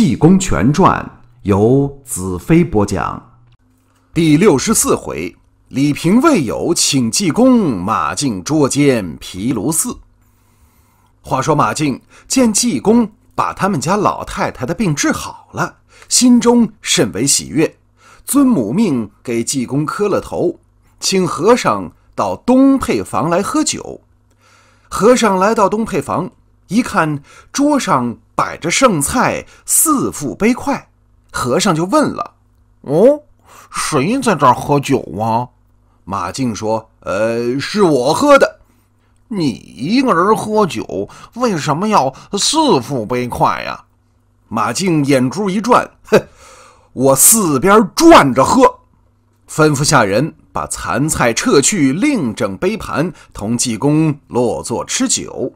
《济公全传》由子飞播讲，第六十四回：李平未友请济公，马进捉奸毗卢寺。话说马进见济公把他们家老太太的病治好了，心中甚为喜悦，遵母命给济公磕了头，请和尚到东配房来喝酒。和尚来到东配房。一看桌上摆着剩菜，四副杯筷，和尚就问了：“哦，谁在这儿喝酒啊？”马静说：“呃，是我喝的。你一个人喝酒，为什么要四副杯筷呀？”马静眼珠一转，哼，我四边转着喝。吩咐下人把残菜撤去，另整杯盘，同济公落座吃酒。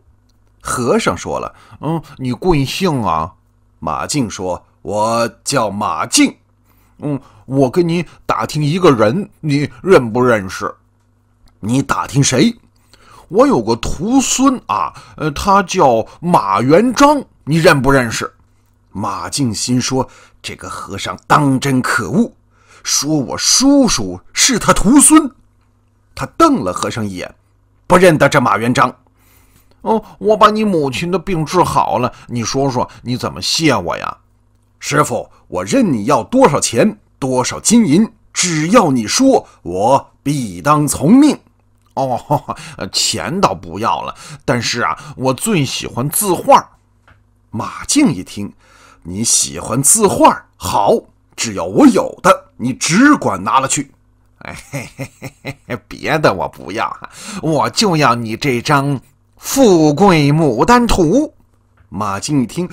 和尚说了：“嗯，你贵姓啊？”马静说：“我叫马静。”“嗯，我跟你打听一个人，你认不认识？你打听谁？我有个徒孙啊，呃，他叫马元璋，你认不认识？马静心说：“这个和尚当真可恶，说我叔叔是他徒孙。”他瞪了和尚一眼，不认得这马元璋。哦，我把你母亲的病治好了，你说说你怎么谢我呀？师傅，我任你要多少钱多少金银，只要你说，我必当从命。哦，钱倒不要了，但是啊，我最喜欢字画。马静一听，你喜欢字画，好，只要我有的，你只管拿了去。哎，别的我不要，我就要你这张。富贵牡丹图，马静一听，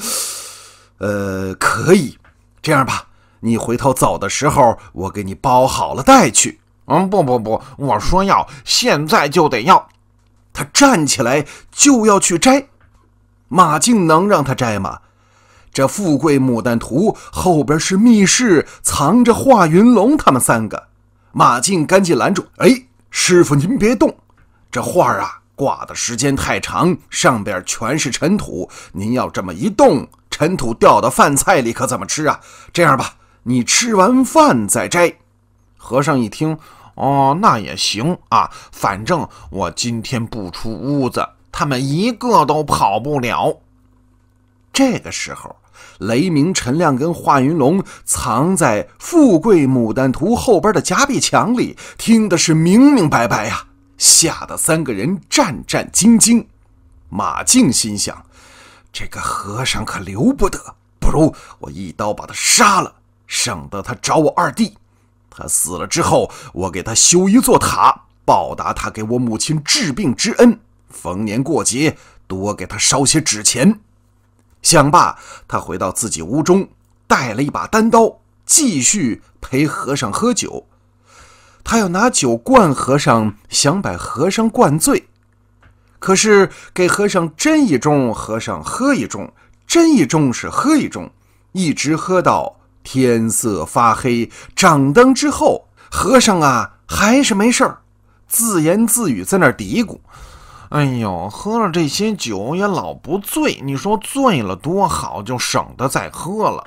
呃，可以，这样吧，你回头走的时候，我给你包好了带去。嗯，不不不，我说要，现在就得要。他站起来就要去摘，马静能让他摘吗？这富贵牡丹图后边是密室，藏着华云龙他们三个。马静赶紧拦住，哎，师傅您别动，这画啊。挂的时间太长，上边全是尘土。您要这么一动，尘土掉到饭菜里，可怎么吃啊？这样吧，你吃完饭再摘。和尚一听，哦，那也行啊，反正我今天不出屋子，他们一个都跑不了。这个时候，雷鸣、陈亮跟华云龙藏在《富贵牡丹图》后边的夹壁墙里，听的是明明白白呀。吓得三个人战战兢兢。马静心想：“这个和尚可留不得，不如我一刀把他杀了，省得他找我二弟。他死了之后，我给他修一座塔，报答他给我母亲治病之恩。逢年过节，多给他烧些纸钱。”想罢，他回到自己屋中，带了一把单刀，继续陪和尚喝酒。他要拿酒灌和尚，想把和尚灌醉，可是给和尚斟一盅，和尚喝一盅，斟一盅是喝一盅，一直喝到天色发黑，掌灯之后，和尚啊还是没事儿，自言自语在那嘀咕：“哎呦，喝了这些酒也老不醉，你说醉了多好，就省得再喝了。”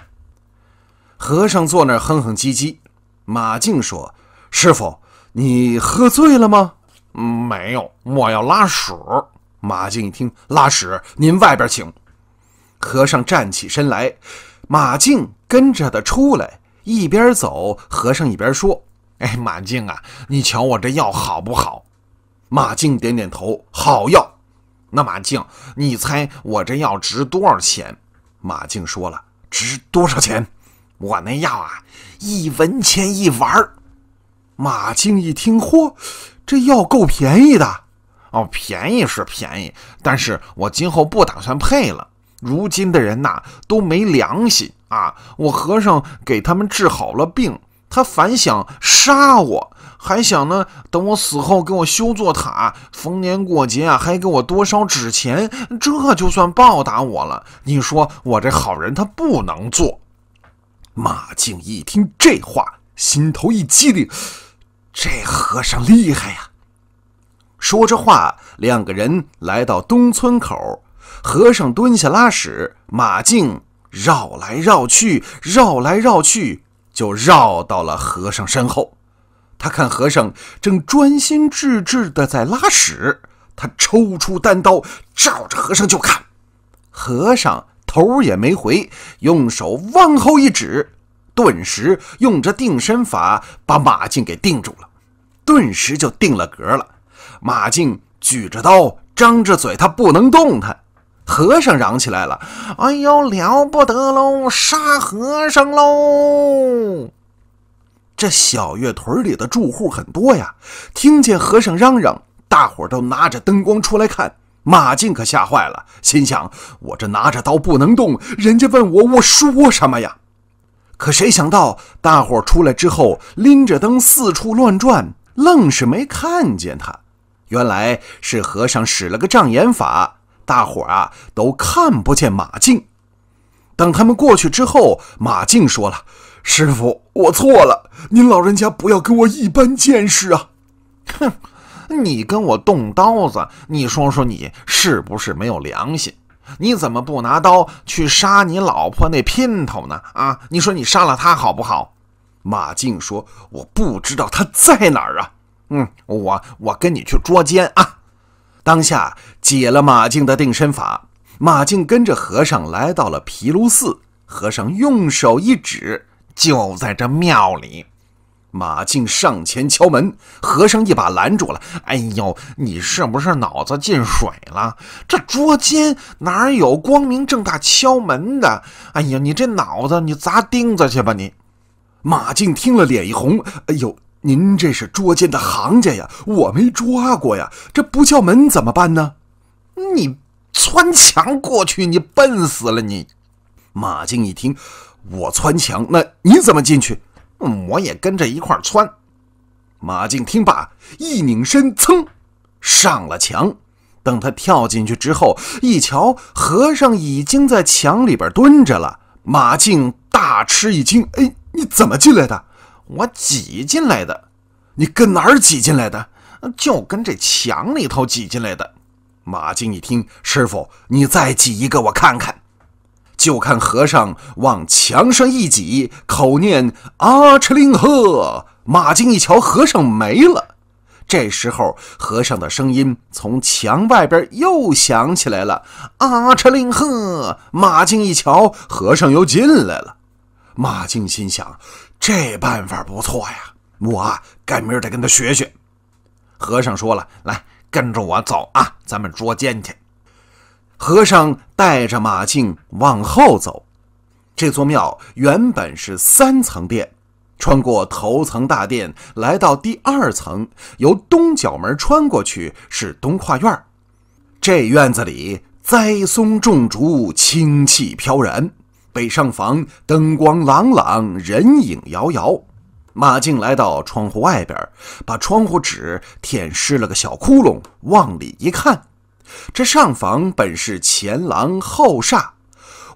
和尚坐那儿哼哼唧唧，马静说。师傅，你喝醉了吗？没有，我要拉屎。马静一听拉屎，您外边请。和尚站起身来，马静跟着他出来，一边走，和尚一边说：“哎，马静啊，你瞧我这药好不好？”马静点点头：“好药。”那马静，你猜我这药值多少钱？马静说了：“值多少钱？我那药啊，一文钱一丸。”马静一听，嚯，这药够便宜的，哦，便宜是便宜，但是我今后不打算配了。如今的人呐，都没良心啊！我和尚给他们治好了病，他反想杀我，还想呢，等我死后给我修座塔，逢年过节啊，还给我多烧纸钱，这就算报答我了。你说我这好人他不能做。马静一听这话，心头一激灵。这和尚厉害呀！说着话，两个人来到东村口，和尚蹲下拉屎，马竟绕来绕去，绕来绕去就绕到了和尚身后。他看和尚正专心致志的在拉屎，他抽出单刀，照着和尚就砍。和尚头也没回，用手往后一指。顿时用着定身法把马静给定住了，顿时就定了格了。马静举着刀，张着嘴，他不能动弹。和尚嚷起来了：“哎呦，了不得喽，杀和尚喽！”这小月屯里的住户很多呀，听见和尚嚷嚷，大伙都拿着灯光出来看。马静可吓坏了，心想：“我这拿着刀不能动，人家问我，我说什么呀？”可谁想到，大伙出来之后，拎着灯四处乱转，愣是没看见他。原来是和尚使了个障眼法，大伙啊都看不见马静。等他们过去之后，马静说了：“师傅，我错了，您老人家不要跟我一般见识啊！”哼，你跟我动刀子，你说说你是不是没有良心？你怎么不拿刀去杀你老婆那姘头呢？啊，你说你杀了她好不好？马静说：“我不知道她在哪儿啊。”嗯，我我跟你去捉奸啊！当下解了马静的定身法，马静跟着和尚来到了毗卢寺。和尚用手一指，就在这庙里。马静上前敲门，和尚一把拦住了。“哎呦，你是不是脑子进水了？这捉奸哪有光明正大敲门的？哎呀，你这脑子，你砸钉子去吧你！”马静听了脸一红。“哎呦，您这是捉奸的行家呀，我没抓过呀，这不叫门怎么办呢？你穿墙过去，你笨死了你！”马静一听，“我穿墙，那你怎么进去？”我也跟着一块儿窜。马静听罢，一拧身，噌上了墙。等他跳进去之后，一瞧，和尚已经在墙里边蹲着了。马静大吃一惊：“哎，你怎么进来的？我挤进来的。你跟哪儿挤进来的？就跟这墙里头挤进来的。”马静一听：“师傅，你再挤一个，我看看。”就看和尚往墙上一挤，口念“阿赤令喝”。马静一瞧，和尚没了。这时候，和尚的声音从墙外边又响起来了，“阿赤令喝”。马静一瞧，和尚又进来了。马静心想：“这办法不错呀，我赶明儿得跟他学学。”和尚说了：“来，跟着我走啊，咱们捉奸去。”和尚带着马静往后走，这座庙原本是三层殿，穿过头层大殿，来到第二层，由东角门穿过去是东跨院这院子里栽松种竹，清气飘然；北上房灯光朗朗，人影摇摇。马静来到窗户外边，把窗户纸舔湿了个小窟窿，往里一看。这上房本是前廊后厦，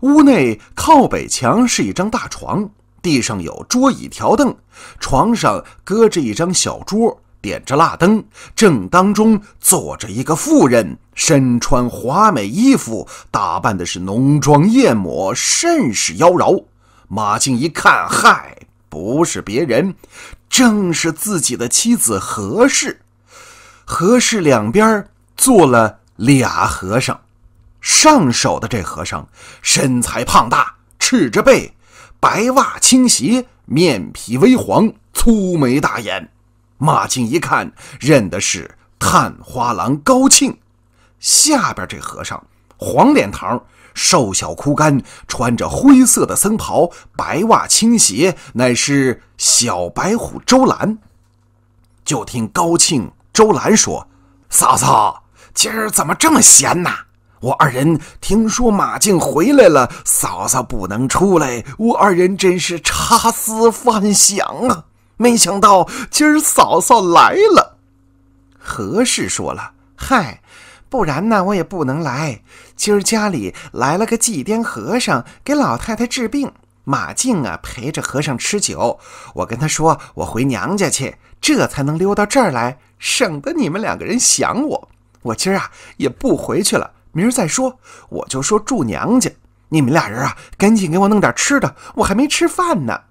屋内靠北墙是一张大床，地上有桌椅条凳，床上搁着一张小桌，点着蜡灯，正当中坐着一个妇人，身穿华美衣服，打扮的是浓妆艳抹，甚是妖娆。马静一看，嗨，不是别人，正是自己的妻子何氏。何氏两边坐了。俩和尚，上手的这和尚身材胖大，赤着背，白袜青鞋，面皮微黄，粗眉大眼。马静一看，认的是探花郎高庆。下边这和尚黄脸膛，瘦小枯干，穿着灰色的僧袍，白袜青鞋，乃是小白虎周兰。就听高庆、周兰说：“嫂嫂。”今儿怎么这么闲呐？我二人听说马静回来了，嫂嫂不能出来，我二人真是茶思饭想啊！没想到今儿嫂嫂来了。何氏说了：“嗨，不然呢我也不能来。今儿家里来了个祭奠和尚，给老太太治病。马静啊陪着和尚吃酒，我跟他说我回娘家去，这才能溜到这儿来，省得你们两个人想我。”我今儿啊也不回去了，明儿再说。我就说住娘家，你们俩人啊，赶紧给我弄点吃的，我还没吃饭呢。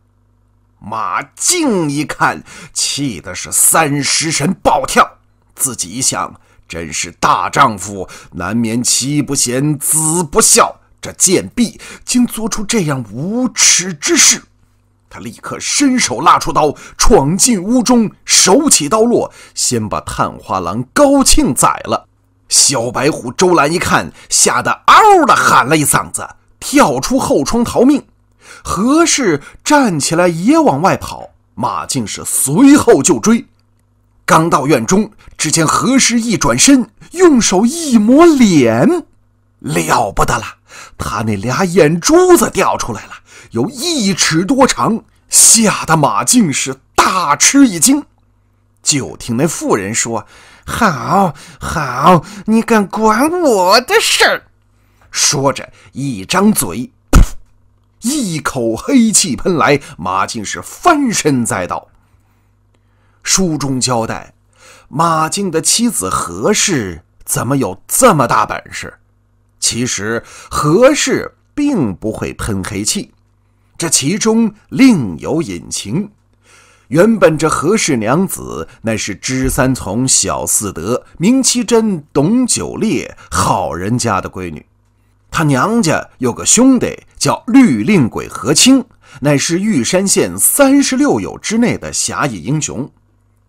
马静一看，气的是三尸神暴跳，自己一想，真是大丈夫难免妻不贤子不孝，这贱婢竟做出这样无耻之事。他立刻伸手拉出刀，闯进屋中，手起刀落，先把探花郎高庆宰了。小白虎周兰一看，吓得嗷的喊了一嗓子，跳出后窗逃命。何氏站起来也往外跑，马静是随后就追。刚到院中，只见何氏一转身，用手一抹脸，了不得了，他那俩眼珠子掉出来了。有一尺多长，吓得马竟是大吃一惊。就听那妇人说：“好好，你敢管我的事儿？”说着一张嘴，一口黑气喷来，马竟是翻身栽倒。书中交代，马静的妻子何氏怎么有这么大本事？其实何氏并不会喷黑气。这其中另有隐情。原本这何氏娘子乃是知三从、小四德、明七真、懂九烈，好人家的闺女。她娘家有个兄弟叫律令鬼何青，乃是玉山县三十六友之内的侠义英雄。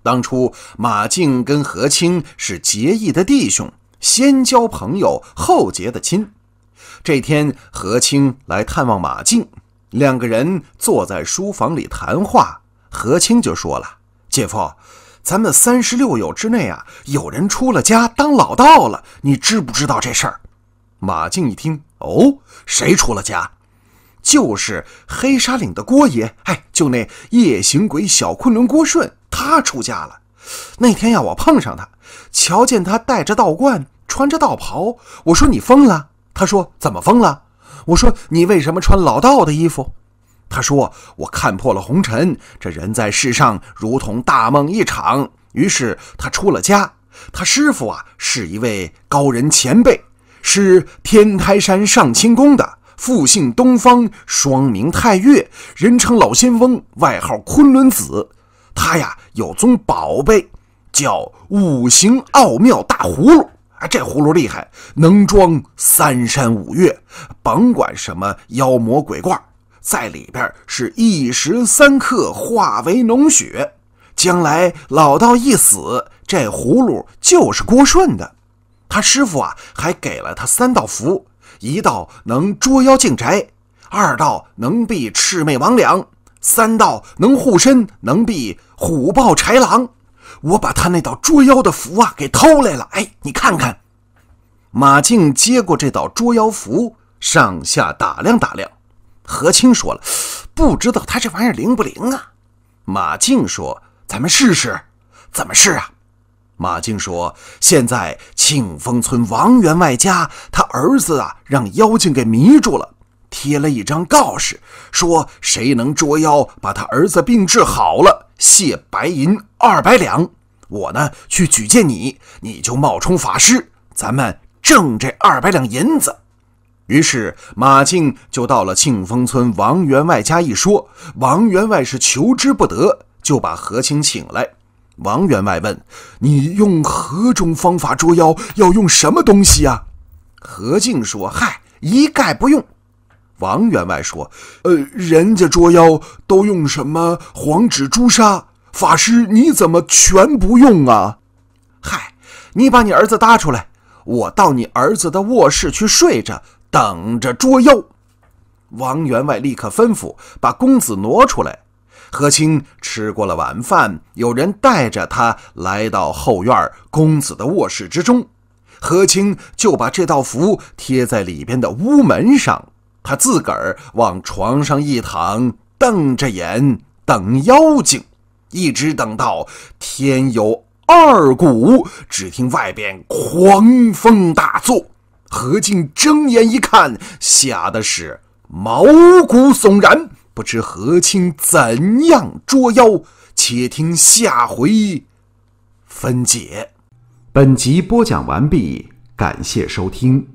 当初马静跟何青是结义的弟兄，先交朋友后结的亲。这天，何青来探望马静，两个人坐在书房里谈话，何青就说了：“姐夫，咱们三十六友之内啊，有人出了家当老道了，你知不知道这事儿？”马静一听：“哦，谁出了家？就是黑沙岭的郭爷，哎，就那夜行鬼小昆仑郭顺，他出家了。那天呀，我碰上他，瞧见他戴着道冠，穿着道袍，我说你疯了。他说：怎么疯了？”我说：“你为什么穿老道的衣服？”他说：“我看破了红尘，这人在世上如同大梦一场。”于是他出了家。他师傅啊是一位高人前辈，是天台山上清宫的，复姓东方，双名太岳，人称老仙翁，外号昆仑子。他呀有宗宝贝，叫五行奥妙大葫芦。啊，这葫芦厉害，能装三山五岳，甭管什么妖魔鬼怪，在里边是一时三刻化为脓血。将来老道一死，这葫芦就是郭顺的。他师傅啊，还给了他三道符：一道能捉妖进宅，二道能避魑魅魍魉，三道能护身，能避虎豹豺狼。我把他那道捉妖的符啊给偷来了，哎，你看看。马静接过这道捉妖符，上下打量打量。何青说了，不知道他这玩意灵不灵啊？马静说：“咱们试试，怎么试啊？”马静说：“现在庆丰村王员外家，他儿子啊让妖精给迷住了，贴了一张告示，说谁能捉妖，把他儿子病治好了。”谢白银二百两，我呢去举荐你，你就冒充法师，咱们挣这二百两银子。于是马靖就到了庆丰村王员外家一说，王员外是求之不得，就把何清请来。王员外问：“你用何种方法捉妖？要用什么东西啊？”何靖说：“嗨，一概不用。”王员外说：“呃，人家捉妖都用什么黄纸、朱砂？法师，你怎么全不用啊？”“嗨，你把你儿子搭出来，我到你儿子的卧室去睡着，等着捉妖。”王员外立刻吩咐把公子挪出来。何清吃过了晚饭，有人带着他来到后院公子的卧室之中，何清就把这道符贴在里边的屋门上。他自个儿往床上一躺，瞪着眼等妖精，一直等到天有二鼓。只听外边狂风大作，何靖睁眼一看，吓得是毛骨悚然，不知何清怎样捉妖。且听下回分解。本集播讲完毕，感谢收听。